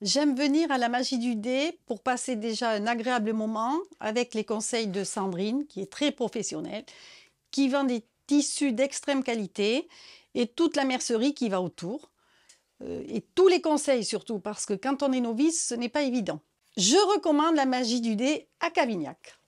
J'aime venir à la magie du dé pour passer déjà un agréable moment avec les conseils de Sandrine, qui est très professionnelle, qui vend des tissus d'extrême qualité et toute la mercerie qui va autour. Euh, et tous les conseils surtout, parce que quand on est novice, ce n'est pas évident. Je recommande la magie du dé à Cavignac.